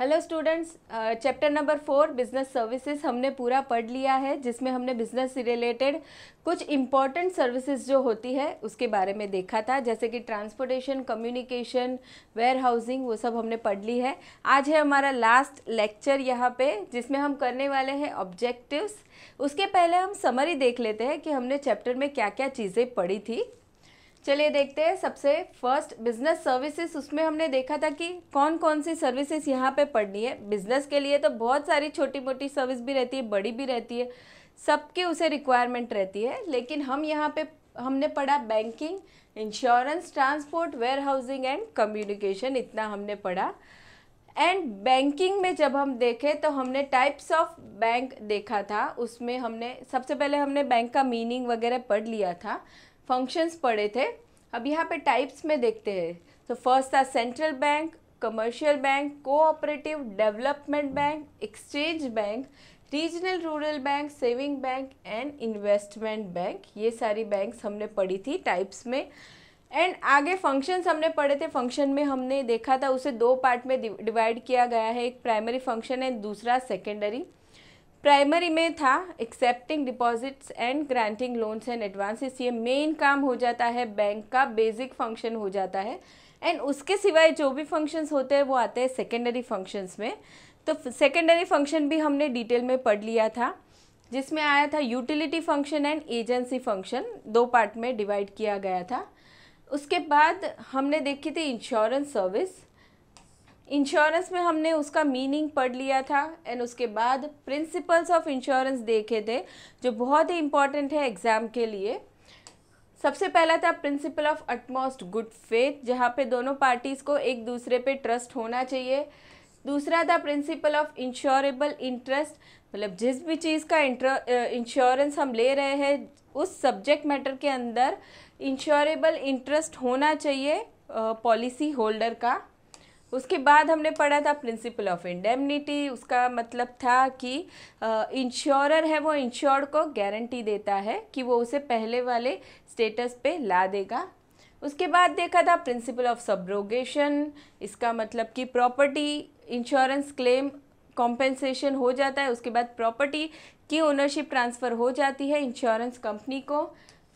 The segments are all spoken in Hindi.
Hello students chapter number four business services हमने पूरा पढ़ लिया है जिसमें हमने बिजनेस से रिलेटेड कुछ इम्पॉर्टेंट सर्विसेज जो होती है उसके बारे में देखा था जैसे कि ट्रांसपोर्टेशन कम्युनिकेशन वेयर हाउसिंग वो सब हमने पढ़ ली है आज है हमारा लास्ट लेक्चर यहाँ पे जिसमें हम करने वाले हैं ऑब्जेक्टिव्स उसके पहले हम समरी देख लेते हैं कि हमने चैप्टर में क्या क्या चीज़ें पढ़ी थी चलिए देखते हैं सबसे फर्स्ट बिजनेस सर्विसेज उसमें हमने देखा था कि कौन कौन सी सर्विसेज यहाँ पे पढ़नी है बिजनेस के लिए तो बहुत सारी छोटी मोटी सर्विस भी रहती है बड़ी भी रहती है सबकी उसे रिक्वायरमेंट रहती है लेकिन हम यहाँ पे हमने पढ़ा banking insurance transport warehousing and communication इतना हमने पढ़ा एंड बैंकिंग में जब हम देखें तो हमने टाइप्स ऑफ बैंक देखा था उसमें हमने सबसे पहले हमने बैंक का मीनिंग वगैरह पढ़ लिया था फंक्शंस पढ़े थे अब यहाँ पे टाइप्स में देखते हैं तो फर्स्ट था central bank commercial bank cooperative development bank exchange bank regional rural bank saving bank and investment bank ये सारी बैंक्स हमने पढ़ी थी टाइप्स में एंड आगे फंक्शंस हमने पढ़े थे फंक्शन में हमने देखा था उसे दो पार्ट में डिवाइड किया गया है एक प्राइमरी फंक्शन है दूसरा सेकेंडरी प्राइमरी में था accepting deposits and granting loans and advances ये मेन काम हो जाता है बैंक का बेसिक फंक्शन हो जाता है एंड उसके सिवाय जो भी फंक्शंस होते हैं वो आते हैं सेकेंडरी फंक्शंस में तो सेकेंडरी फंक्शन भी हमने डिटेल में पढ़ लिया था जिसमें आया था utility function and agency function दो पार्ट में डिवाइड किया गया था उसके बाद हमने देखी थी इंश्योरेंस सर्विस इंश्योरेंस में हमने उसका मीनिंग पढ़ लिया था एंड उसके बाद प्रिंसिपल्स ऑफ इंश्योरेंस देखे थे जो बहुत ही इम्पॉर्टेंट है एग्ज़ाम के लिए सबसे पहला था principle of utmost good faith जहाँ पे दोनों पार्टीज़ को एक दूसरे पे ट्रस्ट होना चाहिए दूसरा था प्रिंसिपल ऑफ इंश्योरेबल इंटरेस्ट मतलब जिस भी चीज़ का इंश्योरेंस हम ले रहे हैं उस सब्जेक्ट मैटर के अंदर इंश्योरेबल इंटरेस्ट होना चाहिए पॉलिसी होल्डर का उसके बाद हमने पढ़ा था प्रिंसिपल ऑफ इंडेमनिटी उसका मतलब था कि इंश्योरर है वो इंश्योर्ड को गारंटी देता है कि वो उसे पहले वाले स्टेटस पे ला देगा उसके बाद देखा था प्रिंसिपल ऑफ सब्रोगेशन इसका मतलब कि प्रॉपर्टी इंश्योरेंस क्लेम कॉम्पेंसेशन हो जाता है उसके बाद प्रॉपर्टी की ओनरशिप ट्रांसफ़र हो जाती है इंश्योरेंस कंपनी को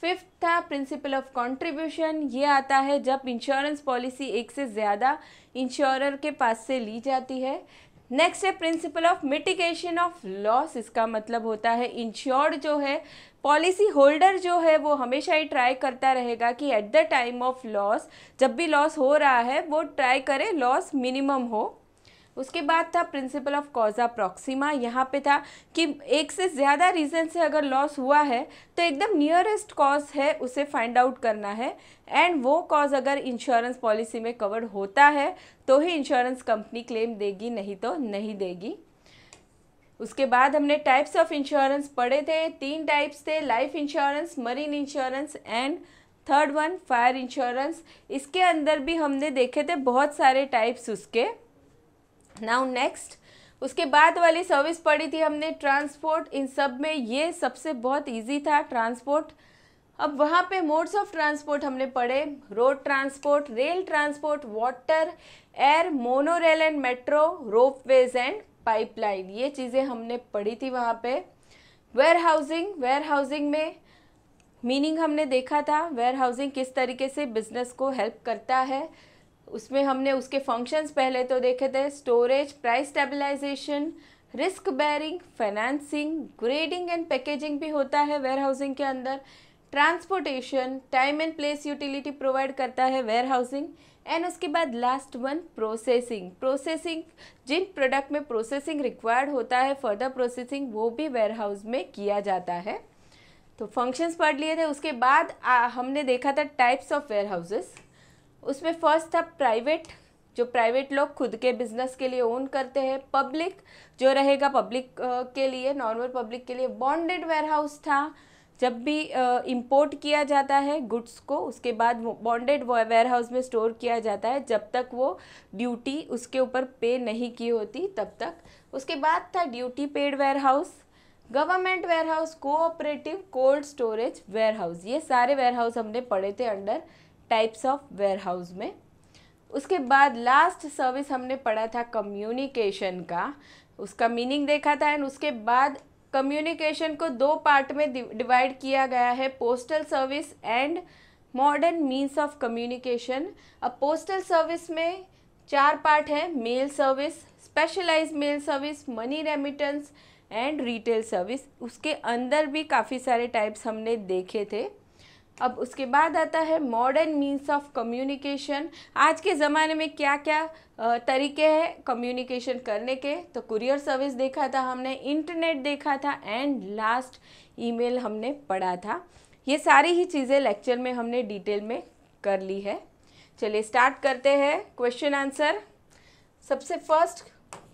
फिफ्थ था प्रिंसिपल ऑफ कंट्रीब्यूशन ये आता है जब इंश्योरेंस पॉलिसी एक से ज़्यादा इंश्योरर के पास से ली जाती है नेक्स्ट है principle of mitigation of loss इसका मतलब होता है इंश्योर्ड जो है पॉलिसी होल्डर जो है वो हमेशा ही ट्राई करता रहेगा कि at the time of loss जब भी लॉस हो रहा है वो ट्राई करे लॉस मिनिमम हो उसके बाद था प्रिंसिपल ऑफ कॉजा प्रॉक्सिमा यहाँ पे था कि एक से ज़्यादा रीज़न से अगर लॉस हुआ है तो एकदम नियरेस्ट कॉज है उसे फाइंड आउट करना है एंड वो कॉज अगर इंश्योरेंस पॉलिसी में कवर्ड होता है तो ही इंश्योरेंस कंपनी क्लेम देगी नहीं तो नहीं देगी उसके बाद हमने टाइप्स ऑफ इंश्योरेंस पढ़े थे तीन टाइप्स थे life insurance marine insurance and third one fire insurance इसके अंदर भी हमने देखे थे बहुत सारे टाइप्स उसके नाउ नेक्स्ट उसके बाद वाली सर्विस पढ़ी थी हमने ट्रांसपोर्ट इन सब में ये सबसे बहुत ईजी था ट्रांसपोर्ट अब वहाँ पे मोड्स ऑफ ट्रांसपोर्ट हमने पढ़े road transport rail transport water air monorail and metro ropeways and pipeline ये चीज़ें हमने पढ़ी थी वहाँ पे वेयर हाउसिंग वेयर हाउसिंग में मीनिंग हमने देखा था वेयर हाउसिंग किस तरीके से बिजनेस को हेल्प करता है उसमें हमने उसके फंक्शंस पहले तो देखे थे storage price stabilisation risk bearing financing grading and packaging भी होता है वेयर हाउसिंग के अंदर transportation time and place utility provide करता है वेयर हाउसिंग एंड उसके बाद लास्ट वन प्रोसेसिंग प्रोसेसिंग जिन प्रोडक्ट में प्रोसेसिंग रिक्वायर्ड होता है फर्दर प्रोसेसिंग वो भी वेयर हाउस में किया जाता है तो फंक्शंस पढ़ लिए थे उसके बाद आ, हमने देखा था टाइप्स ऑफ वेयर हाउसेस उसमें फर्स्ट था प्राइवेट जो प्राइवेट लोग खुद के बिजनेस के लिए ओन करते हैं पब्लिक जो रहेगा पब्लिक के लिए नॉर्मल पब्लिक के लिए बॉन्डेड वेयरहाउस था जब भी इंपोर्ट किया जाता है गुड्स को उसके बाद बॉन्डेड वेयरहाउस में स्टोर किया जाता है जब तक वो ड्यूटी उसके ऊपर पे नहीं की होती तब तक उसके बाद था duty paid warehouse government warehouse cooperative cold storage warehouse ये सारे वेयरहाउस हमने पढ़े थे अंडर टाइप्स ऑफ वेयरहाउस में उसके बाद लास्ट सर्विस हमने पढ़ा था कम्युनिकेशन का उसका मीनिंग देखा था एंड उसके बाद कम्युनिकेशन को दो पार्ट में डिवाइड किया गया है postal service and modern means of communication अब पोस्टल सर्विस में चार पार्ट है mail service specialise mail service money remittance and retail service उसके अंदर भी काफ़ी सारे टाइप्स हमने देखे थे अब उसके बाद आता है मॉडर्न मीन्स ऑफ कम्युनिकेशन आज के ज़माने में क्या क्या तरीके हैं कम्युनिकेशन करने के तो कुरियर सर्विस देखा था हमने इंटरनेट देखा था एंड लास्ट ईमेल हमने पढ़ा था ये सारी ही चीज़ें लेक्चर में हमने डिटेल में कर ली है चलिए स्टार्ट करते हैं क्वेश्चन आंसर सबसे first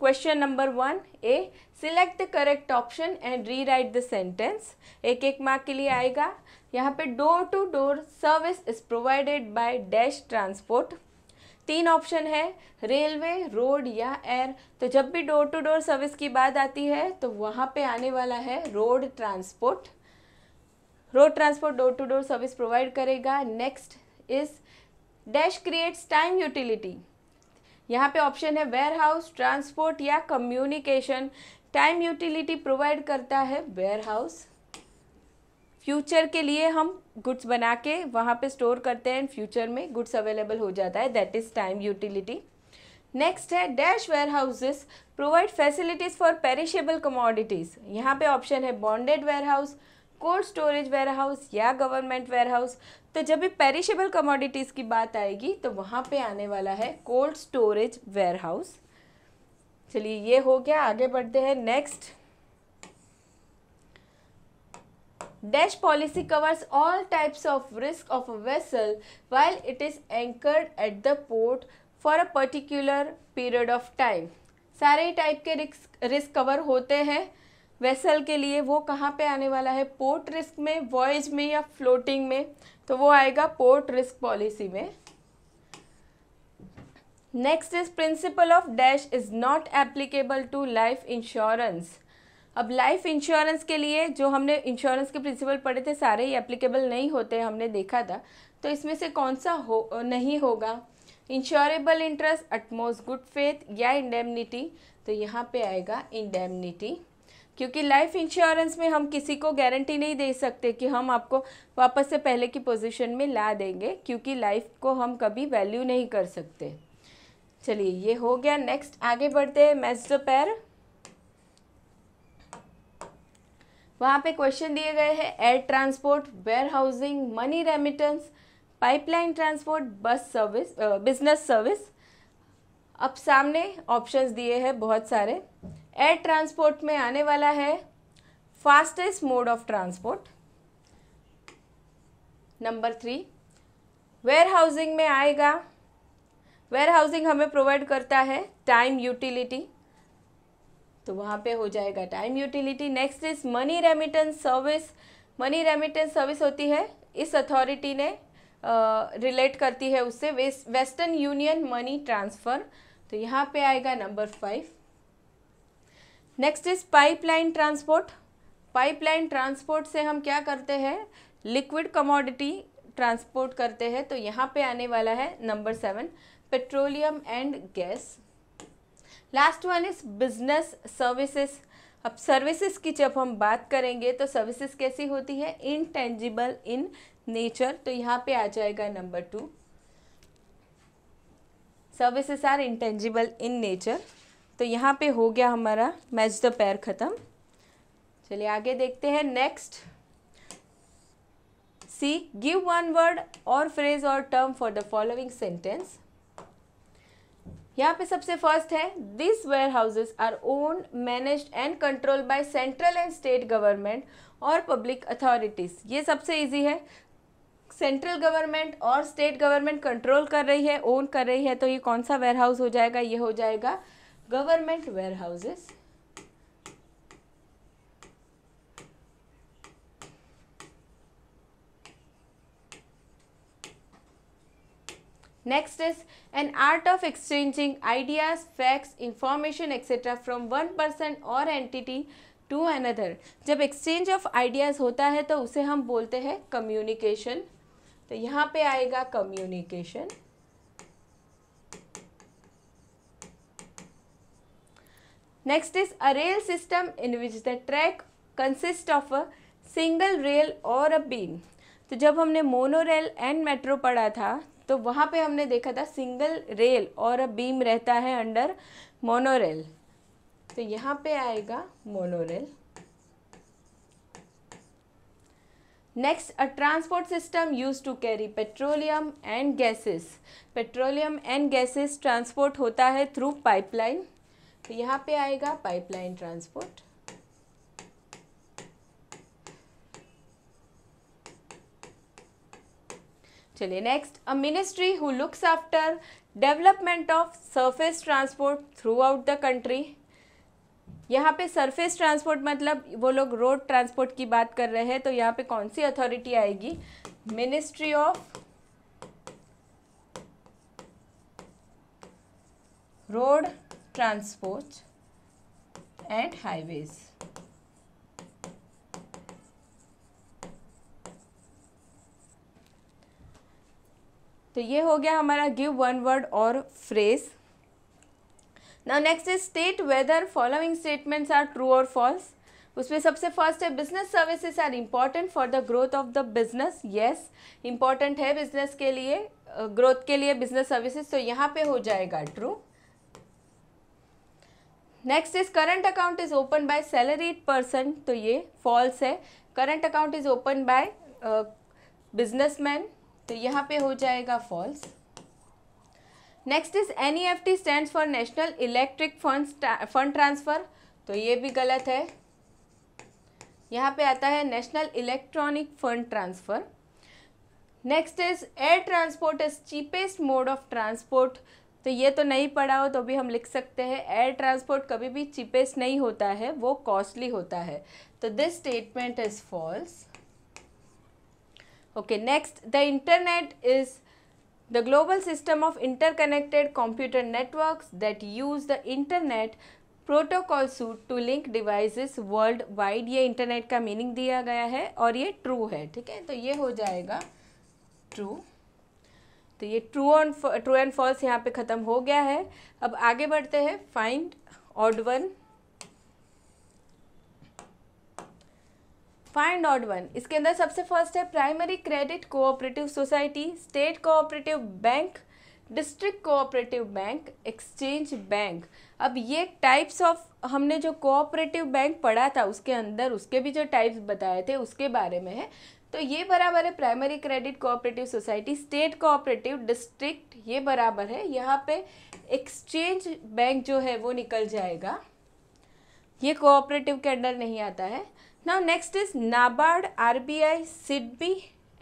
question number one A select the correct option and rewrite the sentence एक एक मार्क के लिए आएगा यहाँ पे door to door service is provided by dash transport तीन ऑप्शन है रेलवे रोड या एयर तो जब भी डोर टू डोर सर्विस की बात आती है तो वहाँ पे आने वाला है road transport road transport door to door service provide करेगा next is dash creates time utility यहाँ पे ऑप्शन है वेयर हाउस ट्रांसपोर्ट या कम्युनिकेशन टाइम यूटिलिटी प्रोवाइड करता है वेयर हाउस फ्यूचर के लिए हम गुड्स बना के वहाँ पे स्टोर करते हैं फ्यूचर में गुड्स अवेलेबल हो जाता है that is time utility next है dash warehouses provide facilities for perishable commodities यहाँ पे ऑप्शन है bonded warehouse cold storage warehouse या गवर्नमेंट वेयर हाउस तो जब भी पेरिशेबल कमोडिटीज़ की बात आएगी तो वहाँ पे आने वाला है कोल्ड स्टोरेज वेयर हाउस चलिए ये हो गया आगे बढ़ते हैं next Dash policy covers all types of risk of a vessel while it is anchored at the port for a particular period of time. सारे टाइप के रिस्क रिस्क कवर होते हैं वेसल के लिए वो कहाँ पे आने वाला है पोर्ट रिस्क में वॉयज में या फ्लोटिंग में तो वो आएगा पोर्ट रिस्क पॉलिसी में next is principle of dash is not applicable to life insurance अब लाइफ इंश्योरेंस के लिए जो हमने इंश्योरेंस के प्रिंसिपल पढ़े थे सारे ही एप्लीकेबल नहीं होते हमने देखा था तो इसमें से कौन सा हो नहीं होगा insurable interest utmost good faith या इंडेमनिटी तो यहाँ पे आएगा इंडेमनिटी क्योंकि लाइफ इंश्योरेंस में हम किसी को गारंटी नहीं दे सकते कि हम आपको वापस से पहले की पोजीशन में ला देंगे क्योंकि लाइफ को हम कभी वैल्यू नहीं कर सकते चलिए ये हो गया नेक्स्ट आगे बढ़ते हैं मैच द पैर वहाँ पे क्वेश्चन दिए गए हैं air transport warehousing money remittance pipeline transport bus service business service अब सामने ऑप्शंस दिए हैं बहुत सारे एयर ट्रांसपोर्ट में आने वाला है fastest mode of transport number three warehousing में आएगा वेयर हाउसिंग हमें प्रोवाइड करता है टाइम यूटिलिटी तो वहाँ पे हो जाएगा time utility next is money remittance service money remittance service होती है इस अथॉरिटी ने रिलेट uh, करती है उससे वेस्टर्न यूनियन मनी ट्रांसफ़र तो यहाँ पे आएगा number five next is pipeline transport pipeline transport से हम क्या करते हैं लिक्विड कमोडिटी ट्रांसपोर्ट करते हैं तो यहाँ पे आने वाला है number seven petroleum and gas last one is business services अब सर्विसेज की जब हम बात करेंगे तो सर्विसेज कैसी होती है इनटेंजिबल इन नेचर तो यहाँ पे आ जाएगा number two services are intangible in nature तो यहाँ पे हो गया हमारा मैच द पैर ख़त्म चलिए आगे देखते हैं next C give one word और फ्रेज और term for the following sentence यहाँ पे सबसे फर्स्ट है this warehouses are own manage and control by central and state government और पब्लिक अथॉरिटीज़ ये सबसे इजी है सेंट्रल गवर्नमेंट और स्टेट गवर्नमेंट कंट्रोल कर रही है ओन कर रही है तो ये कौन सा वेयर हाउस हो जाएगा ये हो जाएगा government warehouses next is an art of exchanging ideas facts information etcetera from one person और एंटिटी टू अनदर जब एक्सचेंज ऑफ आइडियाज़ होता है तो उसे हम बोलते हैं कम्युनिकेशन तो यहाँ पे आएगा communication next is a rail system in which the track consist of a single rail और अ बीम तो जब हमने मोनो रेल एंड मेट्रो पढ़ा था तो वहाँ पे हमने देखा था सिंगल रेल और बीम रहता है अंडर मोनोरेल तो यहाँ पे आएगा monorail next a transport system use to carry petroleum and gases petroleum and gases transport होता है थ्रू पाइपलाइन तो यहाँ पे आएगा पाइपलाइन ट्रांसपोर्ट चलिए next a ministry who looks after development of surface transport throughout the country यहाँ पे सरफेस ट्रांसपोर्ट मतलब वो लोग रोड ट्रांसपोर्ट की बात कर रहे हैं तो यहाँ पे कौन सी अथॉरिटी आएगी ministry of road transport and highways तो ये हो गया हमारा गिव वन वर्ड और phrase now next is state whether following statements are true और फॉल्स उसमें सबसे फर्स्ट है business services are important for the growth of the business yes important है बिजनेस के लिए ग्रोथ के लिए बिजनेस सर्विसेज तो यहाँ पे हो जाएगा true next is current account is open by salaried person तो ये फॉल्स है current account is open by businessman तो यहाँ पे हो जाएगा false next is N E F T stand for national electric fund fund transfer तो ये भी गलत है यहाँ पे आता है national electronic fund transfer next is air transport is cheapest mode of transport तो ये तो नहीं पढ़ा हो तो भी हम लिख सकते हैं एयर ट्रांसपोर्ट कभी भी चीपेस्ट नहीं होता है वो कॉस्टली होता है तो this statement is false Okay, next, the internet is the global system of interconnected computer networks that use the internet protocol suite to link devices world wide ये इंटरनेट का मीनिंग दिया गया है और ये ट्रू है ठीक है तो ये हो जाएगा ट्रू तो ये true on true and false यहाँ पे ख़त्म हो गया है अब आगे बढ़ते हैं find odd one find out one इसके अंदर सबसे फर्स्ट है primary credit cooperative society state cooperative bank district cooperative bank exchange bank अब ये टाइप्स ऑफ हमने जो कोऑपरेटिव बैंक पढ़ा था उसके अंदर उसके भी जो टाइप्स बताए थे उसके बारे में है तो ये बराबर है primary credit cooperative society state cooperative district ये बराबर है यहाँ पे एक्सचेंज बैंक जो है वो निकल जाएगा ये कोऑपरेटिव के अंडर नहीं आता है now next is NABARD RBI SIDBI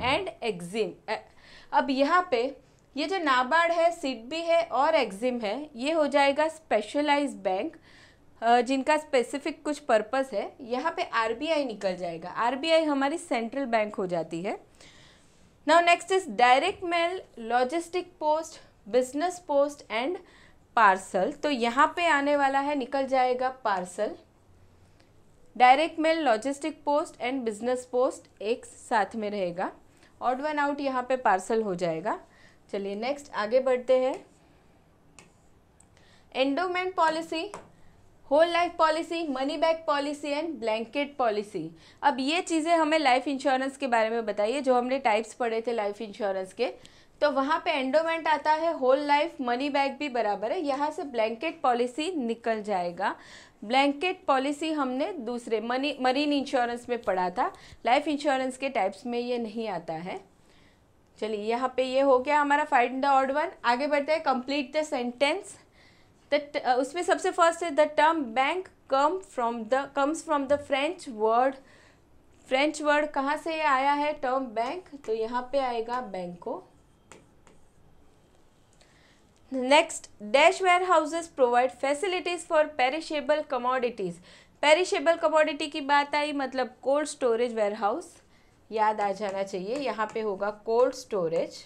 and EXIM अब यहाँ पे ये जो नाबार्ड है सिडबी है और एग्जिम है ये हो जाएगा स्पेशलाइज बैंक जिनका स्पेसिफिक कुछ पर्पस है यहाँ पे आरबीआई निकल जाएगा आरबीआई हमारी सेंट्रल बैंक हो जाती है now next is direct mail logistic post business post and parcel तो यहाँ पे आने वाला है निकल जाएगा parcel direct mail logistic post and business post एक साथ में रहेगा ऑड वन आउट यहाँ पे पार्सल हो जाएगा चलिए नेक्स्ट आगे बढ़ते हैं endowment policy whole life policy money back policy and blanket policy अब ये चीज़ें हमें लाइफ इंश्योरेंस के बारे में बताइए जो हमने टाइप्स पढ़े थे लाइफ इंश्योरेंस के तो वहाँ पे एंडोमेंट आता है होल लाइफ मनी बैग भी बराबर है यहाँ से ब्लैंकेट पॉलिसी निकल जाएगा ब्लैंकेट पॉलिसी हमने दूसरे मनी मरीन इंश्योरेंस में पढ़ा था लाइफ इंश्योरेंस के टाइप्स में ये नहीं आता है चलिए यहाँ पे ये हो गया हमारा फाइंड द ऑर्ड वन आगे बढ़ते हैं कंप्लीट द सेंटेंस द उसमें सबसे फर्स्ट है the term bank come from the comes from the French word French word कहाँ से आया है टर्म बैंक तो यहाँ पे आएगा बैंको next dash warehouses provide facilities for perishable commodities perishable commodity की बात आई मतलब कोल्ड स्टोरेज वेयर हाउस याद आ जाना चाहिए यहाँ पे होगा cold storage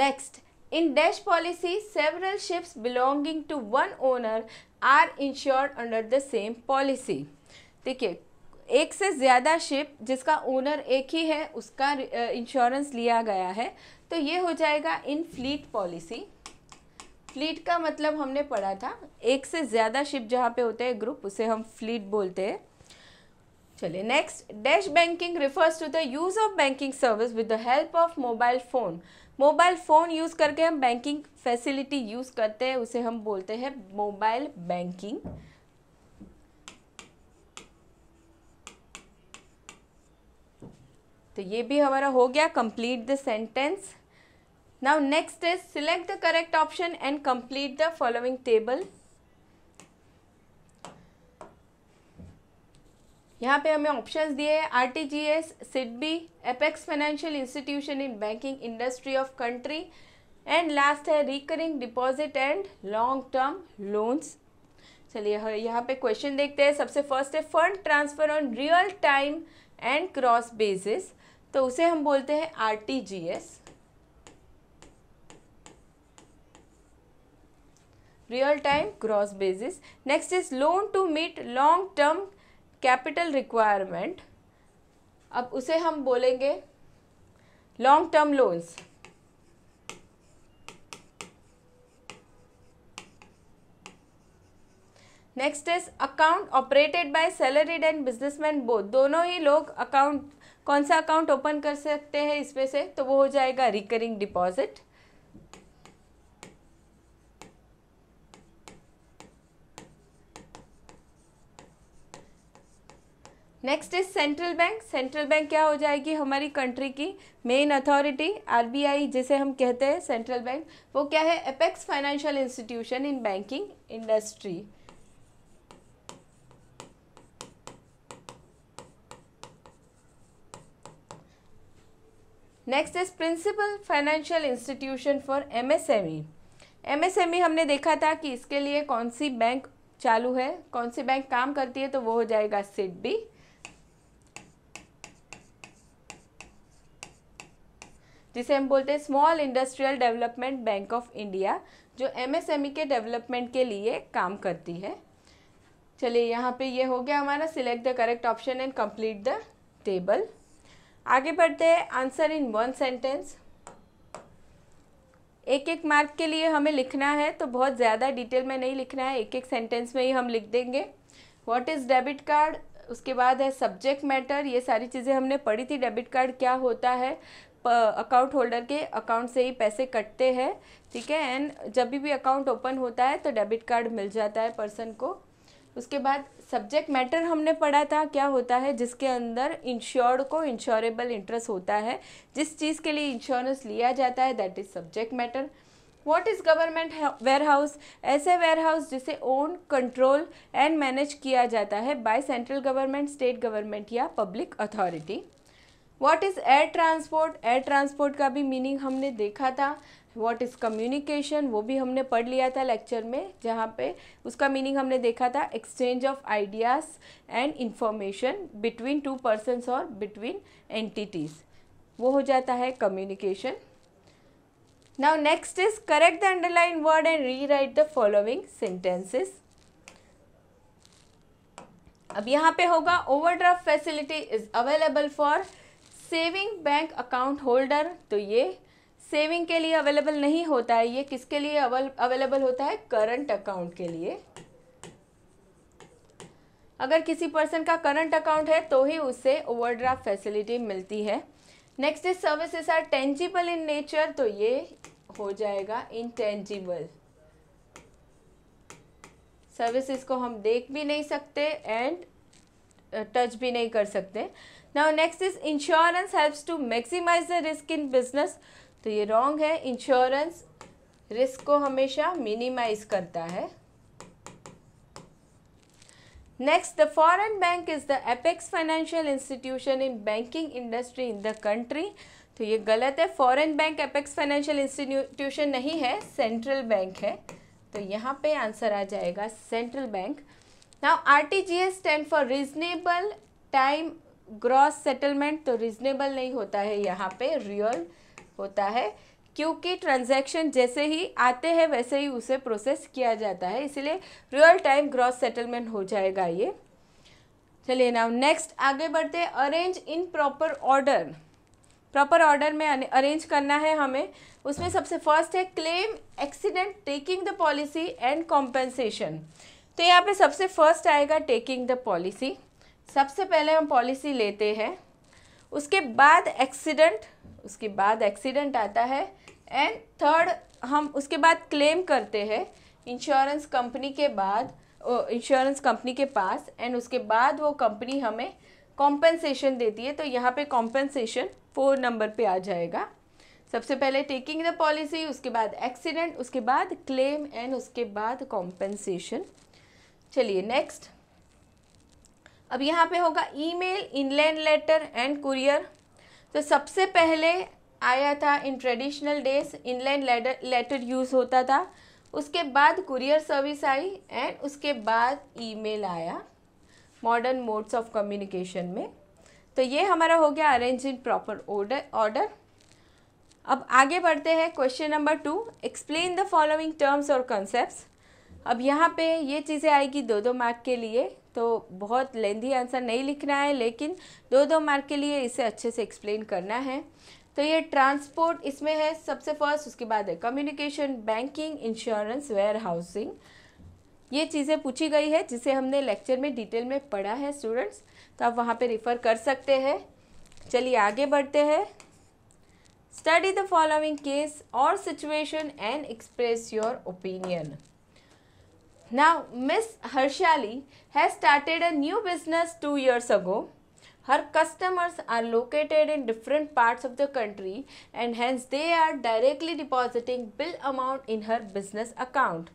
next in dash policy several ships belonging to one owner are insured under the same policy देखिए एक से ज़्यादा शिप जिसका ओनर एक ही है उसका इंश्योरेंस लिया गया है तो ये हो जाएगा इन फ्लीट पॉलिसी फ्लीट का मतलब हमने पढ़ा था एक से ज़्यादा शिप जहाँ पे होते हैं ग्रुप उसे हम फ्लीट बोलते हैं चलिए next dash banking refers to the use of banking service with the help of mobile phone mobile phone use करके हम बैंकिंग फैसिलिटी यूज़ करते हैं उसे हम बोलते हैं मोबाइल बैंकिंग तो ये भी हमारा हो गया complete the sentence now next is select the correct option and complete the following table यहाँ पे हमें ऑप्शंस दिए हैं R T G S SIDBI apex financial institution in banking industry of country and last है recurring deposit and long term loans चलिए यहाँ पे क्वेश्चन देखते हैं सबसे फर्स्ट है fund transfer on real time and gross basis तो उसे हम बोलते हैं R T G S real time gross basis. Next is loan to meet long term capital requirement. अब उसे हम बोलेंगे long term loans next is account operated by salaried and businessman both दोनों ही लोग अकाउंट कौन सा अकाउंट ओपन कर सकते हैं इसमें से तो वो हो जाएगा recurring deposit next is central bank central bank क्या हो जाएगी हमारी कंट्री की मेन अथॉरिटी आरबीआई जिसे हम कहते हैं सेंट्रल बैंक वो क्या है apex financial institution in banking industry next is principal financial institution for MSME MSME हमने देखा था कि इसके लिए कौन सी बैंक चालू है कौन सी बैंक काम करती है तो वो हो जाएगा सिडबी जिसे हम बोलते हैं small industrial development bank of India जो एमएसएमई e के डेवलपमेंट के लिए काम करती है चलिए यहाँ पे ये हो गया हमारा select the correct option and complete the table आगे बढ़ते हैं आंसर इन वन सेंटेंस एक एक मार्क के लिए हमें लिखना है तो बहुत ज़्यादा डिटेल में नहीं लिखना है एक एक सेंटेंस में ही हम लिख देंगे व्हाट इज़ डेबिट कार्ड उसके बाद है सब्जेक्ट मैटर ये सारी चीज़ें हमने पढ़ी थी डेबिट कार्ड क्या होता है अकाउंट होल्डर के अकाउंट से ही पैसे कटते हैं ठीक है एंड जब भी अकाउंट ओपन होता है तो डेबिट कार्ड मिल जाता है पर्सन को उसके बाद सब्जेक्ट मैटर हमने पढ़ा था क्या होता है जिसके अंदर इंश्योर्ड को इंश्योरेबल इंटरेस्ट होता है जिस चीज़ के लिए इंश्योरेंस लिया जाता है that is subject matter what is government warehouse ऐसे वेयर हाउस जिसे ओन कंट्रोल एंड मैनेज किया जाता है by central government state government या public authority what is air transport air transport का भी मीनिंग हमने देखा था वॉट इज़ कम्युनिकेशन वो भी हमने पढ़ लिया था लेक्चर में जहाँ पे उसका मीनिंग हमने देखा था exchange of ideas and information between two persons और बिटवीन एंटिटीज़ वो हो जाता है communication now next is correct the underline word and rewrite the following sentences अब यहाँ पे होगा overdraft facility is available for saving bank account holder तो ये सेविंग के लिए अवेलेबल नहीं होता है ये किसके लिए अवेलेबल होता है करंट अकाउंट के लिए अगर किसी पर्सन का करंट अकाउंट है तो ही उसे ओवरड्राफ्ट फैसिलिटी मिलती है next is services are tangible in nature तो ये हो जाएगा इनटेंजिबल सर्विसेज को हम देख भी नहीं सकते एंड टच भी नहीं कर सकते now next is insurance helps to maximise the risk in business तो ये रॉन्ग है इंश्योरेंस रिस्क को हमेशा मिनिमाइज करता है next the foreign bank is the apex financial institution in banking industry in the country तो ये गलत है foreign bank apex financial institution नहीं है सेंट्रल बैंक है तो यहाँ पे आंसर आ जाएगा central bank now S stand for reasonable time gross settlement तो रिजनेबल नहीं होता है यहाँ पे रियल होता है क्योंकि ट्रांजैक्शन जैसे ही आते हैं वैसे ही उसे प्रोसेस किया जाता है इसलिए रियल टाइम ग्रॉस सेटलमेंट हो जाएगा ये चलिए ना नेक्स्ट आगे बढ़ते हैं arrange in proper order proper order में अरेंज करना है हमें उसमें सबसे फर्स्ट है claim accident taking the policy and compensation तो यहाँ पे सबसे फर्स्ट आएगा टेकिंग द पॉलिसी सबसे पहले हम पॉलिसी लेते हैं उसके बाद एक्सीडेंट उसके बाद एक्सीडेंट आता है एंड थर्ड हम उसके बाद क्लेम करते हैं इंश्योरेंस कंपनी के बाद इंश्योरेंस कंपनी के पास एंड उसके बाद वो कंपनी हमें कॉम्पेंसेशन देती है तो यहाँ पे कॉम्पेंसेशन फोर नंबर पे आ जाएगा सबसे पहले टेकिंग द पॉलिसी उसके बाद एक्सीडेंट उसके बाद क्लेम एंड उसके बाद कॉम्पेंसेशन चलिए नेक्स्ट अब यहाँ पे होगा email inland letter and courier तो सबसे पहले आया था in traditional days inland letter letter use होता था उसके बाद कुरियर सर्विस आई एंड उसके बाद ईमेल आया मॉडर्न मोड्स ऑफ कम्युनिकेशन में तो ये हमारा हो गया arrange in proper order order अब आगे बढ़ते हैं question number two explain the following terms और कॉन्सेप्ट्स अब यहाँ पे ये चीज़ें आएगी दो दो मार्क के लिए तो बहुत लेंदी आंसर नहीं लिखना है लेकिन दो दो मार्क के लिए इसे अच्छे से एक्सप्लेन करना है तो ये ट्रांसपोर्ट इसमें है सबसे फर्स्ट उसके बाद है communication banking insurance warehousing ये चीज़ें पूछी गई है जिसे हमने लेक्चर में डिटेल में पढ़ा है स्टूडेंट्स तो आप वहाँ पे रिफ़र कर सकते हैं चलिए आगे बढ़ते हैं स्टडी द फॉलोइंग केस और situation and express your opinion Now, Miss Harshali has started a new business two years ago. Her customers are located in different parts of the country and hence they are directly depositing bill amount in her business account.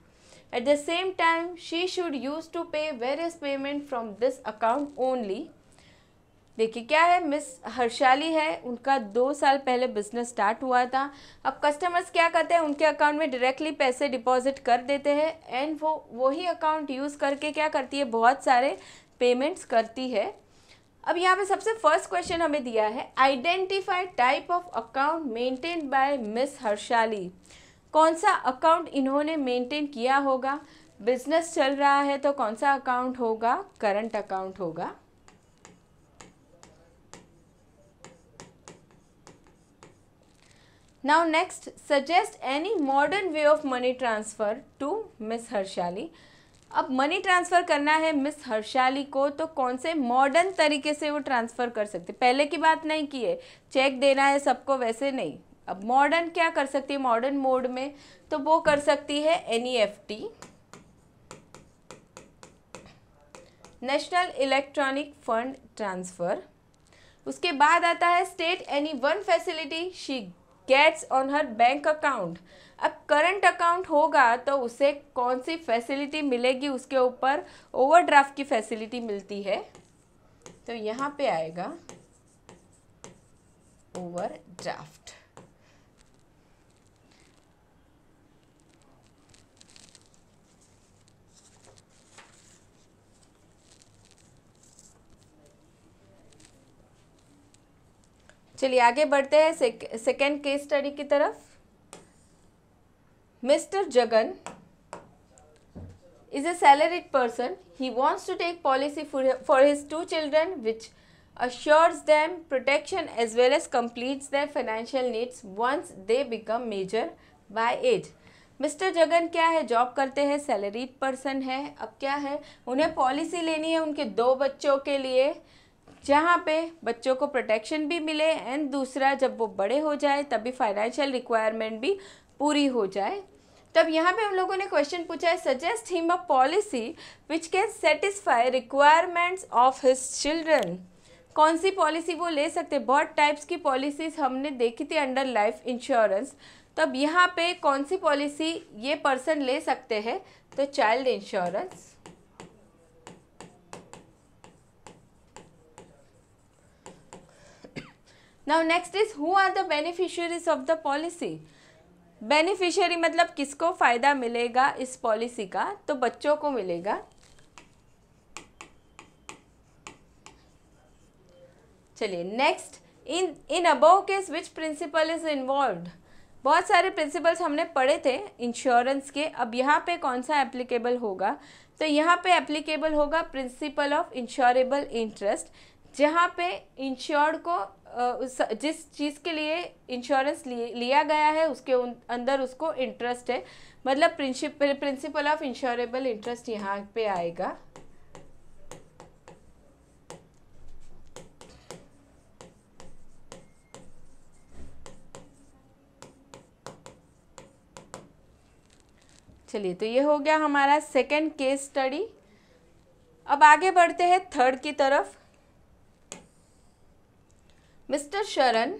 At the same time, she should use to pay various payment from this account only देखिए क्या है मिस हर्षाली है उनका दो साल पहले बिजनेस स्टार्ट हुआ था अब कस्टमर्स क्या करते हैं उनके अकाउंट में डायरेक्टली पैसे डिपॉजिट कर देते हैं एंड वो वही अकाउंट यूज़ करके क्या करती है बहुत सारे पेमेंट्स करती है अब यहाँ पे सबसे फर्स्ट क्वेश्चन हमें दिया है identify type of account maintain by miss Harshali कौन सा अकाउंट इन्होंने मेंटेन किया होगा बिजनेस चल रहा है तो कौन सा अकाउंट होगा करंट अकाउंट होगा Now next suggest any modern way of money transfer to Miss Harshali. अब मनी ट्रांसफ़र करना है मिस हर्षाली को तो कौन से मॉडर्न तरीके से वो ट्रांसफ़र कर सकते पहले की बात नहीं की है चेक देना है सबको वैसे नहीं अब मॉडर्न क्या कर सकती है मॉडर्न मोड में तो वो कर सकती है N E F T national electronic fund transfer उसके बाद आता है state any one facility she catch on her bank account अब करंट अकाउंट होगा तो उसे कौन सी फैसिलिटी मिलेगी उसके ऊपर ओवरड्राफ्ट की फैसिलिटी मिलती है तो यहाँ पे आएगा ओवरड्राफ्ट चलिए आगे बढ़ते हैं सेकेंड केस स्टडी की तरफ mister Jagan is a salaried person he wants to take policy for his two children which assures them protection as well as complete their financial needs once they become major by age mister Jagan क्या है जॉब करते हैं सैलरीड पर्सन है अब क्या है उन्हें पॉलिसी लेनी है उनके दो बच्चों के लिए जहाँ पे बच्चों को प्रोटेक्शन भी मिले एंड दूसरा जब वो बड़े हो जाए तभी फाइनेंशियल रिक्वायरमेंट भी पूरी हो जाए तब यहाँ पे हम लोगों ने क्वेश्चन पूछा है suggest him a policy which can satisfy requirements of his children कौन सी पॉलिसी वो ले सकते हैं बहुत टाइप्स की पॉलिसीज हमने देखी थी अंडर लाइफ इंश्योरेंस तब यहाँ पे कौन सी पॉलिसी ये पर्सन ले सकते हैं तो child insurance now next is who are the beneficiaries of the policy beneficiary मतलब किसको फ़ायदा मिलेगा इस पॉलिसी का तो बच्चों को मिलेगा चलिए next in in above case which principle is involve बहुत सारे प्रिंसिपल्स हमने पढ़े थे इंश्योरेंस के अब यहाँ पे कौन सा एप्लीकेबल होगा तो यहाँ पे एप्लीकेबल होगा प्रिंसिपल ऑफ इंश्योरेबल इंटरेस्ट जहाँ पे इंश्योर्ड को उस जिस चीज़ के लिए इंश्योरेंस लिया गया है उसके अंदर उसको इंटरेस्ट है मतलब principle principle of insurable interest यहाँ पे आएगा चलिए तो ये हो गया हमारा सेकेंड केस स्टडी अब आगे बढ़ते हैं थर्ड की तरफ Mr. Sharan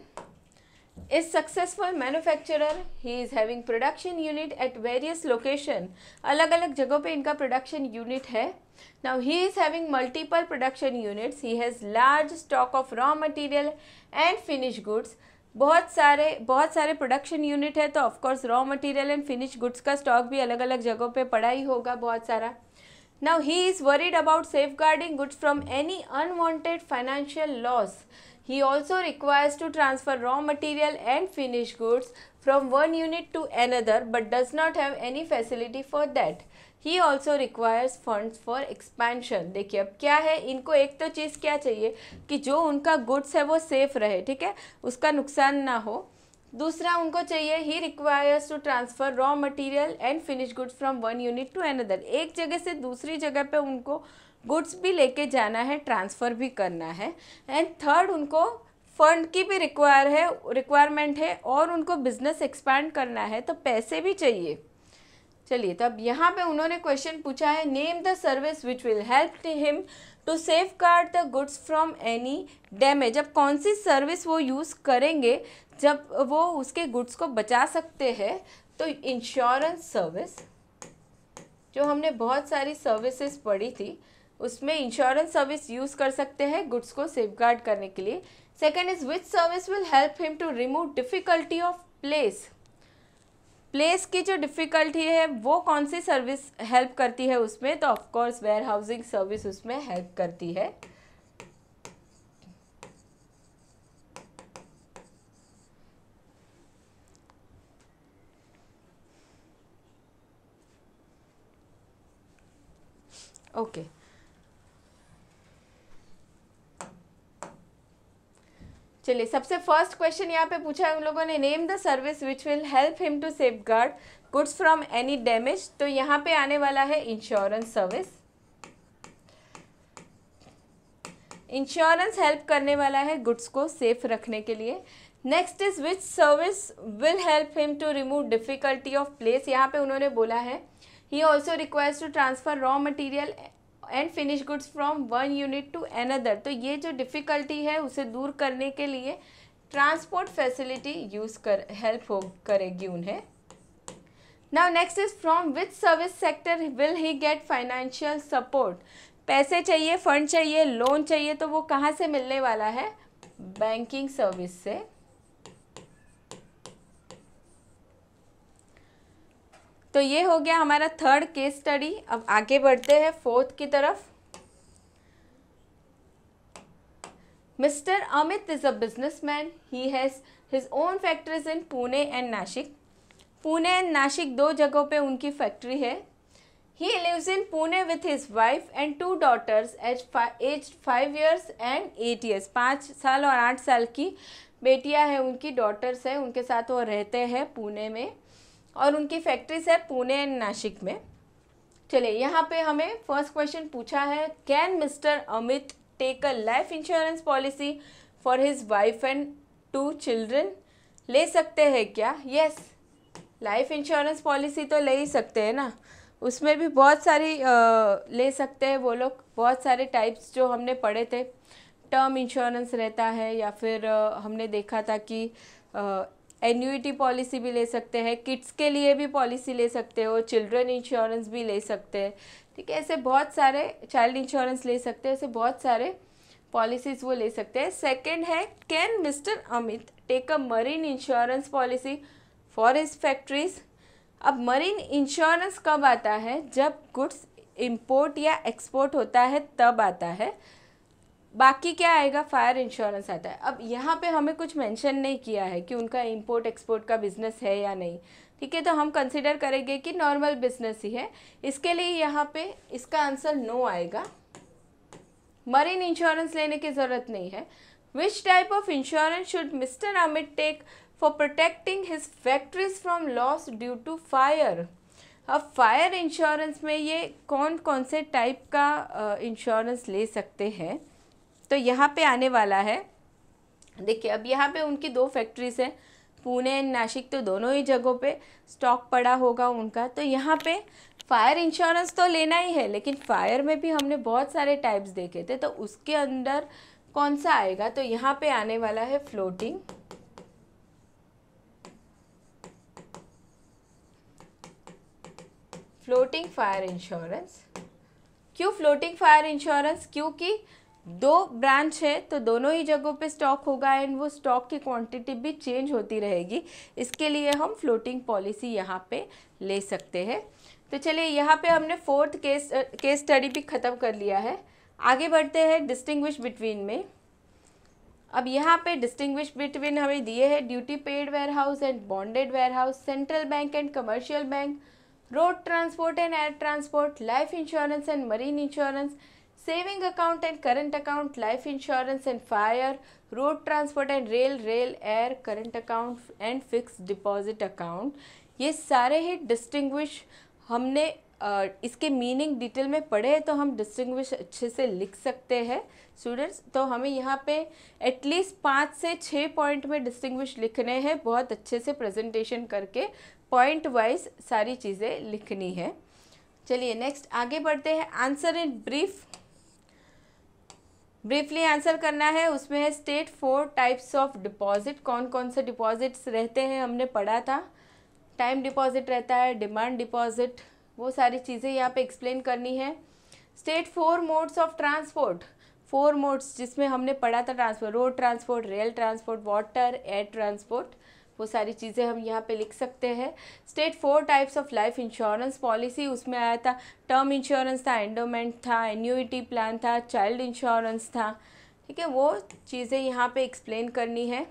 is successful manufacturer. He is having production unit at various location. अलग अलग जगहों पर इनका production unit है Now he is having multiple production units. He has large stock of raw material and finished goods. बहुत सारे बहुत सारे production unit है तो of course raw material and finished goods का stock भी अलग अलग जगहों पर पड़ा ही होगा बहुत सारा Now he is worried about safeguarding goods from any unwanted financial loss. He also requires to transfer raw material and finished goods from one unit to another but does not have any facility for that. he also requires funds for expansion देखिए अब क्या है इनको एक तो चीज़ क्या चाहिए कि जो उनका गुड्स है वो सेफ रहे ठीक है उसका नुकसान ना हो दूसरा उनको चाहिए he requires to transfer raw material and finish goods from one unit to another एक जगह से दूसरी जगह पे उनको गुड्स भी लेके जाना है ट्रांसफ़र भी करना है एंड थर्ड उनको फंड की भी रिक्वायर है रिक्वायरमेंट है और उनको बिजनेस एक्सपैंड करना है तो पैसे भी चाहिए चलिए तब तो यहाँ पे उन्होंने क्वेश्चन पूछा है name the service which will help him to safeguard the goods from any damage अब कौन सी सर्विस वो यूज़ करेंगे जब वो उसके गुड्स को बचा सकते हैं तो इंश्योरेंस सर्विस जो हमने बहुत सारी सर्विसेज पढ़ी थी उसमें इंश्योरेंस सर्विस यूज़ कर सकते हैं गुड्स को सेफ करने के लिए second is which service will help him to remove difficulty of place place की जो डिफ़िकल्टी है वो कौन सी सर्विस हेल्प करती है उसमें तो ऑफकोर्स वेयर हाउसिंग सर्विस उसमें हेल्प करती है okay चलिए सबसे फर्स्ट क्वेश्चन यहाँ पे पूछा है उन लोगों ने name the service which will help him to safeguard goods from any damage तो यहाँ पे आने वाला है इंश्योरेंस सर्विस इंश्योरेंस हेल्प करने वाला है गुड्स को सेफ रखने के लिए next is which service will help him to remove difficulty of place यहाँ पे उन्होंने बोला है he also request to transfer raw material and finish goods from one unit to another तो ये जो डिफ़िकल्टी है उसे दूर करने के लिए ट्रांसपोर्ट फैसिलिटी यूज़ कर हेल्प हो करेगी उन्हें now next is from which service sector will he get financial support पैसे चाहिए फंड चाहिए लोन चाहिए तो वो कहाँ से मिलने वाला है बैंकिंग सर्विस से तो ये हो गया हमारा थर्ड केस स्टडी अब आगे बढ़ते हैं फोर्थ की तरफ mister Amit is a business man he has his own factories in Pune and Nashik Pune and Nashik दो जगहों पे उनकी फैक्ट्री है he lives in Pune with his wife and two daughters age age five years and eight years पाँच साल और आठ साल की बेटियां हैं उनकी डॉटर्स हैं उनके साथ वो रहते हैं पुणे में और उनकी फैक्ट्रीज है पुणे एंड नासिक में चलिए यहाँ पे हमें फर्स्ट क्वेश्चन पूछा है can mister Amit take a life insurance policy for his wife and two children ले सकते हैं क्या यस लाइफ इंश्योरेंस पॉलिसी तो ले ही सकते हैं ना उसमें भी बहुत सारी आ, ले सकते हैं वो लोग बहुत सारे टाइप्स जो हमने पढ़े थे टर्म इंश्योरेंस रहता है या फिर आ, हमने देखा था कि एन्यूटी पॉलिसी भी ले सकते हैं किड्स के लिए भी पॉलिसी ले सकते हो चिल्ड्रन इंश्योरेंस भी ले सकते हैं ठीक है ऐसे बहुत सारे चाइल्ड इंश्योरेंस ले सकते हैं ऐसे बहुत सारे पॉलिसीज़ वो ले सकते हैं सेकेंड है can mister Amit take a marine insurance policy for his factories अब मरीन इंश्योरेंस कब आता है जब गुड्स इम्पोर्ट या एक्सपोर्ट होता है तब आता है बाकी क्या आएगा फायर इंश्योरेंस आता है अब यहाँ पे हमें कुछ मेंशन नहीं किया है कि उनका इंपोर्ट एक्सपोर्ट का बिज़नेस है या नहीं ठीक है तो हम कंसिडर करेंगे कि नॉर्मल बिजनेस ही है इसके लिए यहाँ पे इसका आंसर नो आएगा मरीन इंश्योरेंस लेने की ज़रूरत नहीं है which type of insurance should mister Amit take for protecting his factories from loss due to fire अब फायर इंश्योरेंस में ये कौन कौन से टाइप का इंश्योरेंस ले सकते हैं तो यहाँ पे आने वाला है देखिए अब यहाँ पे उनकी दो फैक्ट्रीज़ है पुणे एंड नासिक तो दोनों ही जगहों पे स्टॉक पड़ा होगा उनका तो यहाँ पे फायर इंश्योरेंस तो लेना ही है लेकिन फायर में भी हमने बहुत सारे टाइप्स देखे थे तो उसके अंदर कौन सा आएगा तो यहाँ पे आने वाला है फ्लोटिंग फ्लोटिंग फायर इंश्योरेंस क्यों फ्लोटिंग फायर इंश्योरेंस क्योंकि दो ब्रांच है तो दोनों ही जगहों पे स्टॉक होगा एंड वो स्टॉक की क्वांटिटी भी चेंज होती रहेगी इसके लिए हम फ्लोटिंग पॉलिसी यहाँ पे ले सकते हैं तो चलिए यहाँ पे हमने फोर्थ केस केस स्टडी भी ख़त्म कर लिया है आगे बढ़ते हैं डिस्टिंग्विश बिटवीन में अब यहाँ पे डिस्टिंग्विश बिटवीन हमें दिए हैं duty paid warehouse and bonded warehouse central bank and commercial bank road transport and air transport life insurance and marine insurance saving account and current account life insurance and fire road transport and rail rail air current account and fix deposit account ये सारे ही डिस्टिंग्विश हमने इसके मीनिंग डिटेल में पढ़े हैं तो हम डिस्टिंग्विश अच्छे से लिख सकते हैं स्टूडेंट्स तो हमें यहाँ पे एटलीस्ट पाँच से छः पॉइंट में डिस्टिंग्विश लिखने हैं बहुत अच्छे से प्रेजेंटेशन करके पॉइंट वाइज सारी चीज़ें लिखनी है चलिए नेक्स्ट आगे बढ़ते हैं answer in brief briefly answer करना है उसमें है state four types of deposit कौन कौन से डिपॉजिट्स रहते हैं हमने पढ़ा था टाइम डिपॉजिट रहता है डिमांड डिपॉजिट वो सारी चीज़ें यहाँ पे एक्सप्लेन करनी है state four modes of transport four modes जिसमें हमने पढ़ा था transport road transport rail transport water air transport वो सारी चीज़ें हम यहाँ पे लिख सकते हैं state four types of life insurance policy उसमें आया था टर्म इंश्योरेंस था एंडोमेंट था एन्यूटी प्लान था चाइल्ड इंश्योरेंस था ठीक है वो चीज़ें यहाँ पे एक्सप्लेन करनी है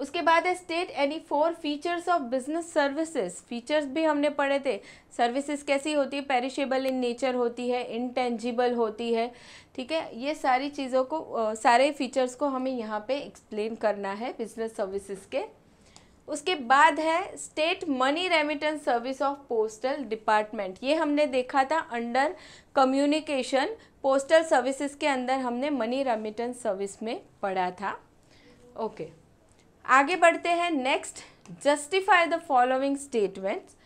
उसके बाद है state any four features of business services features भी हमने पढ़े थे सर्विसेज कैसी होती है पेरिशेबल इन नेचर होती है इनटेंजिबल होती है ठीक है ये सारी चीज़ों को सारे फीचर्स को हमें यहाँ पे एक्सप्लेन करना है बिजनेस सर्विसेज के उसके बाद है state money remittance service of postal department ये हमने देखा था अंडर कम्युनिकेशन पोस्टल सर्विसेज के अंदर हमने मनी रेमिटेंस सर्विस में पढ़ा था ओके okay. आगे बढ़ते हैं next justify the following statements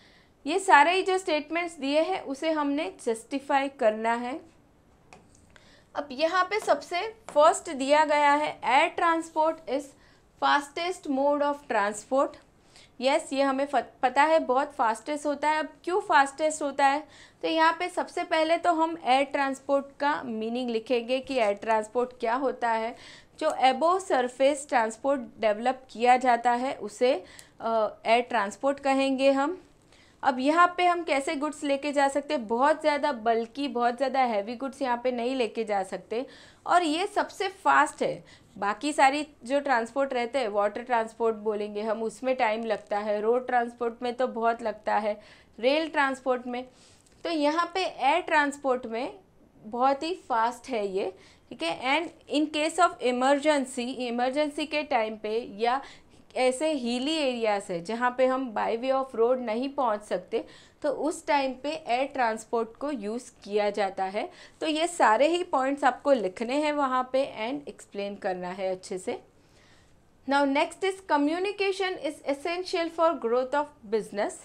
ये सारे ही जो स्टेटमेंट्स दिए हैं उसे हमने जस्टिफाई करना है अब यहाँ पे सबसे फर्स्ट दिया गया है air transport is fastest mode of transport yes ये हमें पता है बहुत फास्टेस्ट होता है अब क्यों फास्टेस्ट होता है तो यहाँ पे सबसे पहले तो हम एयर ट्रांसपोर्ट का मीनिंग लिखेंगे कि एयर ट्रांसपोर्ट क्या होता है जो एबो सरफेस ट्रांसपोर्ट डेवलप किया जाता है उसे एयर ट्रांसपोर्ट कहेंगे हम अब यहाँ पे हम कैसे गुड्स लेके जा सकते बहुत ज़्यादा बल्कि बहुत ज़्यादा हैवी गुड्स यहाँ पे नहीं लेके जा सकते और ये सबसे फास्ट है बाकी सारी जो ट्रांसपोर्ट रहते हैं वाटर ट्रांसपोर्ट बोलेंगे हम उसमें टाइम लगता है रोड ट्रांसपोर्ट में तो बहुत लगता है रेल ट्रांसपोर्ट में तो यहाँ पे एयर ट्रांसपोर्ट में बहुत ही फास्ट है ये ठीक है and in case of emergency emergency के टाइम पे या ऐसे हीली एरियाज़ है जहाँ पे हम बाय वे ऑफ रोड नहीं पहुँच सकते तो उस टाइम पे एयर ट्रांसपोर्ट को यूज़ किया जाता है तो ये सारे ही पॉइंट्स आपको लिखने हैं वहाँ पे एंड एक्सप्लेन करना है अच्छे से now next is communication is essential for growth of business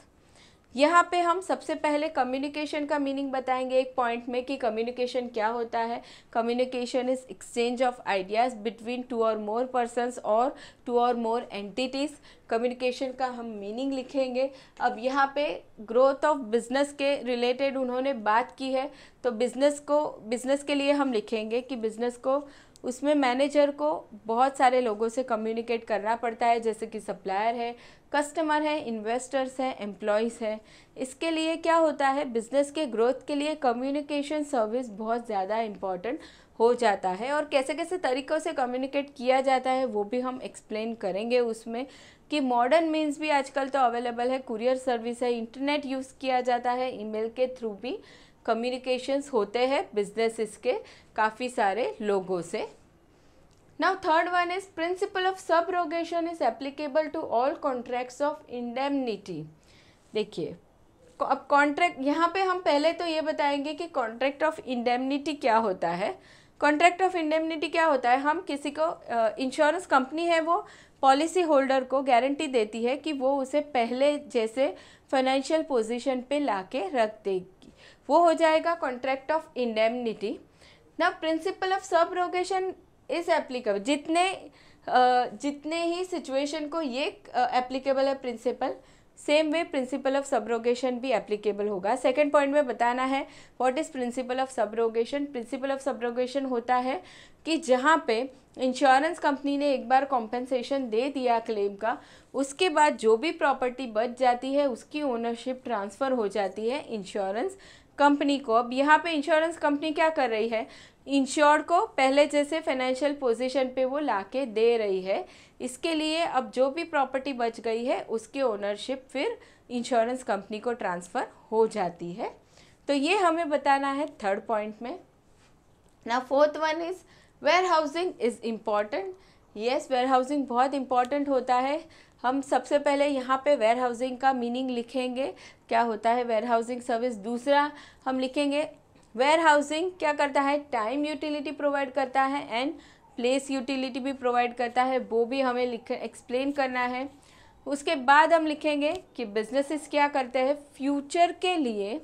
यहाँ पे हम सबसे पहले कम्युनिकेशन का मीनिंग बताएंगे एक पॉइंट में कि कम्युनिकेशन क्या होता है communication is exchange of ideas between two और मोर पर्सनस और टू और मोर एंटिटीज़ कम्युनिकेशन का हम मीनिंग लिखेंगे अब यहाँ पे ग्रोथ ऑफ बिजनेस के रिलेटेड उन्होंने बात की है तो बिज़नेस को बिज़नेस के लिए हम लिखेंगे कि बिज़नेस को उसमें मैनेजर को बहुत सारे लोगों से कम्युनिकेट करना पड़ता है जैसे कि सप्लायर है कस्टमर है इन्वेस्टर्स हैं एम्प्लॉयज़ हैं इसके लिए क्या होता है बिज़नेस के ग्रोथ के लिए कम्युनिकेशन सर्विस बहुत ज़्यादा इम्पॉर्टेंट हो जाता है और कैसे कैसे तरीक़ों से कम्युनिकेट किया जाता है वो भी हम एक्सप्लेन करेंगे उसमें कि मॉडर्न मीन्स भी आजकल तो अवेलेबल है कुरियर सर्विस है इंटरनेट यूज़ किया जाता है ईमेल के थ्रू भी कम्युनिकेशंस होते हैं बिजनेसिस के काफ़ी सारे लोगों से third one is principle of subrogation is applicable to all contracts of indemnity देखिए अब कॉन्ट्रैक्ट यहाँ पे हम पहले तो ये बताएंगे कि कॉन्ट्रैक्ट ऑफ इंडेमनिटी क्या होता है कॉन्ट्रैक्ट ऑफ इंडेमनिटी क्या होता है हम किसी को इंश्योरेंस uh, कंपनी है वो पॉलिसी होल्डर को गारंटी देती है कि वो उसे पहले जैसे फाइनेंशियल पोजीशन पे लाके रख दे वो हो जाएगा कॉन्ट्रैक्ट ऑफ इंडेमनिटी ना principle of rogation is applicable जितने जितने ही सिचुएशन को ये एप्लीकेबल है principle same way principle of subrogation भी एप्लीकेबल होगा सेकेंड पॉइंट में बताना है what is principle of subrogation principle of subrogation होता है कि जहाँ पे इंश्योरेंस कंपनी ने एक बार कॉम्पेंसेशन दे दिया क्लेम का उसके बाद जो भी प्रॉपर्टी बच जाती है उसकी ओनरशिप ट्रांसफ़र हो जाती है इंश्योरेंस कंपनी को अब यहाँ पे इंश्योरेंस कंपनी क्या कर रही है इंश्योर को पहले जैसे फाइनेंशियल पोजीशन पे वो ला के दे रही है इसके लिए अब जो भी प्रॉपर्टी बच गई है उसकी ओनरशिप फिर इंश्योरेंस कंपनी को ट्रांसफ़र हो जाती है तो ये हमें बताना है थर्ड पॉइंट में ना fourth one is warehousing is important yes warehousing बहुत इम्पॉर्टेंट होता है हम सबसे पहले यहाँ पे वेयर हाउसिंग का मीनिंग लिखेंगे क्या होता है वेयर हाउसिंग सर्विस दूसरा हम लिखेंगे वेयर हाउसिंग क्या करता है टाइम यूटिलिटी प्रोवाइड करता है एंड प्लेस यूटिलिटी भी प्रोवाइड करता है वो भी हमें लिख एक्सप्लेन करना है उसके बाद हम लिखेंगे कि बिजनेसेस क्या करते हैं फ्यूचर के लिए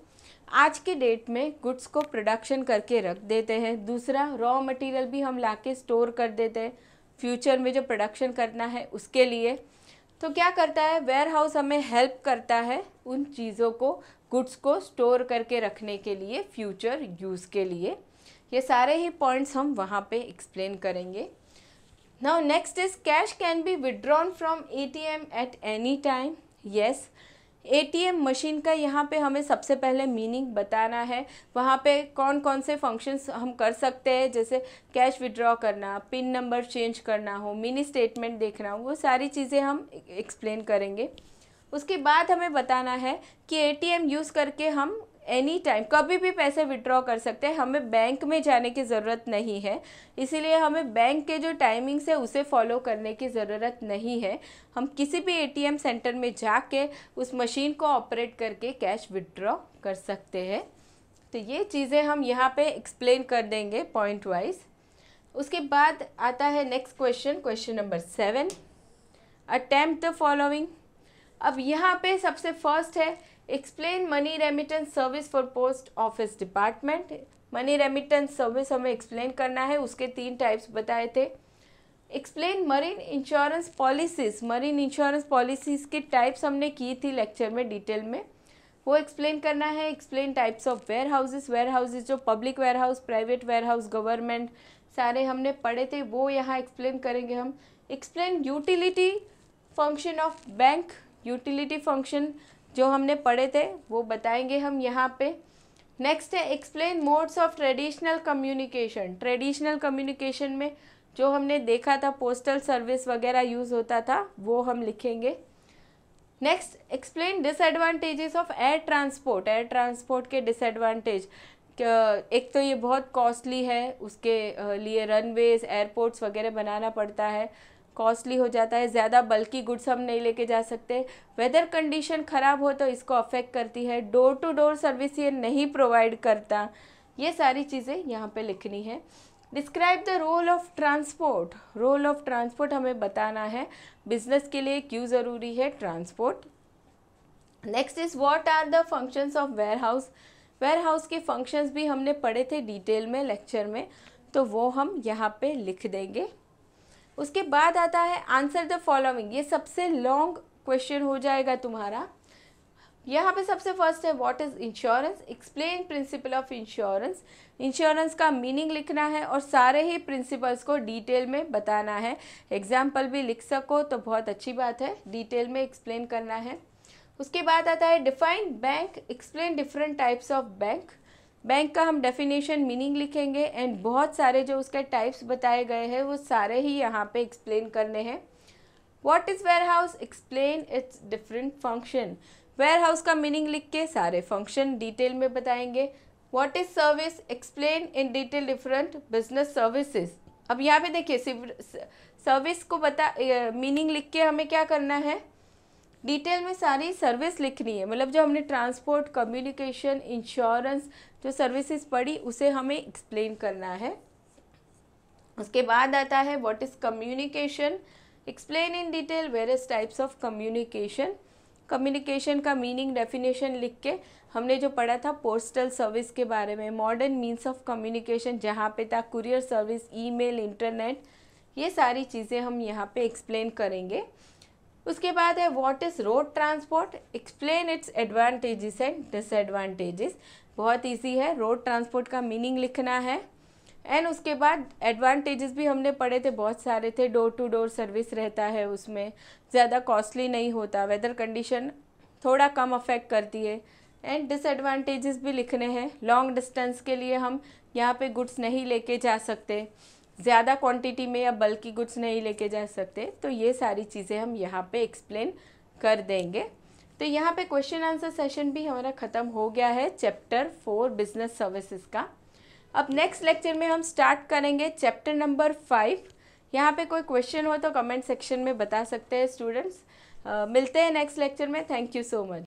आज के डेट में गुड्स को प्रोडक्शन करके रख देते हैं दूसरा रॉ मटेरियल भी हम ला के स्टोर कर देते हैं फ्यूचर में जो प्रोडक्शन करना है उसके लिए तो क्या करता है वेयर हाउस हमें हेल्प करता है उन चीज़ों को गुड्स को स्टोर करके रखने के लिए फ्यूचर यूज़ के लिए ये सारे ही पॉइंट्स हम वहाँ पे एक्सप्लेन करेंगे now next is cash can be withdrawn from ATM at any time yes ATM machine का यहाँ पे हमें सबसे पहले मीनिंग बताना है वहाँ पे कौन कौन से फंक्शंस हम कर सकते हैं जैसे कैश विड्रॉ करना पिन नंबर चेंज करना हो मिनी स्टेटमेंट देखना हो वो सारी चीज़ें हम एक्सप्लेन करेंगे उसके बाद हमें बताना है कि एटीएम यूज़ करके हम एनी टाइम कभी भी पैसे विड्रॉ कर सकते हैं हमें बैंक में जाने की ज़रूरत नहीं है इसीलिए हमें बैंक के जो टाइमिंग्स है उसे फॉलो करने की ज़रूरत नहीं है हम किसी भी एटीएम सेंटर में जाके उस मशीन को ऑपरेट करके कैश विड्रॉ कर सकते हैं तो ये चीज़ें हम यहाँ पे एक्सप्लेन कर देंगे पॉइंट वाइज उसके बाद आता है next question question number seven attempt following अब यहाँ पे सबसे फर्स्ट है explain money remittance service for post office department money remittance service हमें एक्सप्लेन करना है उसके तीन टाइप्स बताए थे explain marine insurance policies marine insurance policies के टाइप्स हमने की थी लेक्चर में डिटेल में वो एक्सप्लेन करना है explain types of warehouses warehouses जो public warehouse private warehouse government सारे हमने पढ़े थे वो यहाँ एक्सप्लेन करेंगे हम explain utility function of bank utility function जो हमने पढ़े थे वो बताएंगे हम यहाँ पे नेक्स्ट है explain modes of traditional communication traditional communication में जो हमने देखा था पोस्टल सर्विस वगैरह यूज़ होता था वो हम लिखेंगे next explain disadvantages of air transport air transport के डिसएडवांटेज एक तो ये बहुत कॉस्टली है उसके लिए रनवेज एयरपोर्ट्स वगैरह बनाना पड़ता है कॉस्टली हो जाता है ज़्यादा बल्कि गुड्स हम नहीं लेके जा सकते वेदर कंडीशन ख़राब हो तो इसको अफेक्ट करती है डोर टू डोर सर्विस ये नहीं प्रोवाइड करता ये सारी चीज़ें यहाँ पे लिखनी है describe the role of transport role of transport हमें बताना है बिजनेस के लिए क्यों ज़रूरी है transport next is what are the functions of warehouse warehouse के फंक्शंस भी हमने पढ़े थे डिटेल में लेक्चर में तो वो हम यहाँ पे लिख देंगे उसके बाद आता है आंसर द फॉलोइंग ये सबसे लॉन्ग क्वेश्चन हो जाएगा तुम्हारा यहाँ पे सबसे फर्स्ट है what is insurance explain principle of insurance insurance का मीनिंग लिखना है और सारे ही प्रिंसिपल्स को डिटेल में बताना है एग्जाम्पल भी लिख सको तो बहुत अच्छी बात है डिटेल में एक्सप्लेन करना है उसके बाद आता है define bank explain different types of bank bank का हम डेफिनेशन मीनिंग लिखेंगे एंड बहुत सारे जो उसके टाइप्स बताए गए हैं वो सारे ही यहाँ पे एक्सप्लेन करने हैं what is warehouse explain its different function warehouse का मीनिंग लिख के सारे फंक्शन डिटेल में बताएंगे what is service explain in detail different business services अब यहाँ पे देखिए सर्विस को बता मीनिंग लिख के हमें क्या करना है डिटेल में सारी सर्विस लिखनी है मतलब जो हमने ट्रांसपोर्ट कम्युनिकेशन इंश्योरेंस जो सर्विसेज पढ़ी उसे हमें एक्सप्लेन करना है उसके बाद आता है what is communication explain in detail various types of communication communication का मीनिंग डेफिनेशन लिख के हमने जो पढ़ा था पोस्टल सर्विस के बारे में मॉडर्न मीन्स ऑफ कम्युनिकेशन जहाँ पे था कुरियर सर्विस ईमेल इंटरनेट ये सारी चीज़ें हम यहाँ पे एक्सप्लेन करेंगे उसके बाद है what is road transport explain its advantages and disadvantages बहुत इजी है रोड ट्रांसपोर्ट का मीनिंग लिखना है एंड उसके बाद एडवांटेजेस भी हमने पढ़े थे बहुत सारे थे डोर टू डोर सर्विस रहता है उसमें ज़्यादा कॉस्टली नहीं होता वेदर कंडीशन थोड़ा कम अफेक्ट करती है एंड डिसएडवांटेजेस भी लिखने हैं लॉन्ग डिस्टेंस के लिए हम यहाँ पे गुड्स नहीं लेके जा सकते ज़्यादा क्वांटिटी में या बल्कि गुड्स नहीं लेके जा सकते तो ये सारी चीज़ें हम यहाँ पे एक्सप्लेन कर देंगे तो यहाँ पे क्वेश्चन आंसर सेशन भी हमारा ख़त्म हो गया है चैप्टर फोर बिजनेस सर्विसेज का अब नेक्स्ट लेक्चर में हम स्टार्ट करेंगे चैप्टर नंबर फाइव यहाँ पे कोई क्वेश्चन हो तो कमेंट सेक्शन में बता सकते हैं स्टूडेंट्स मिलते हैं नेक्स्ट लेक्चर में थैंक यू सो मच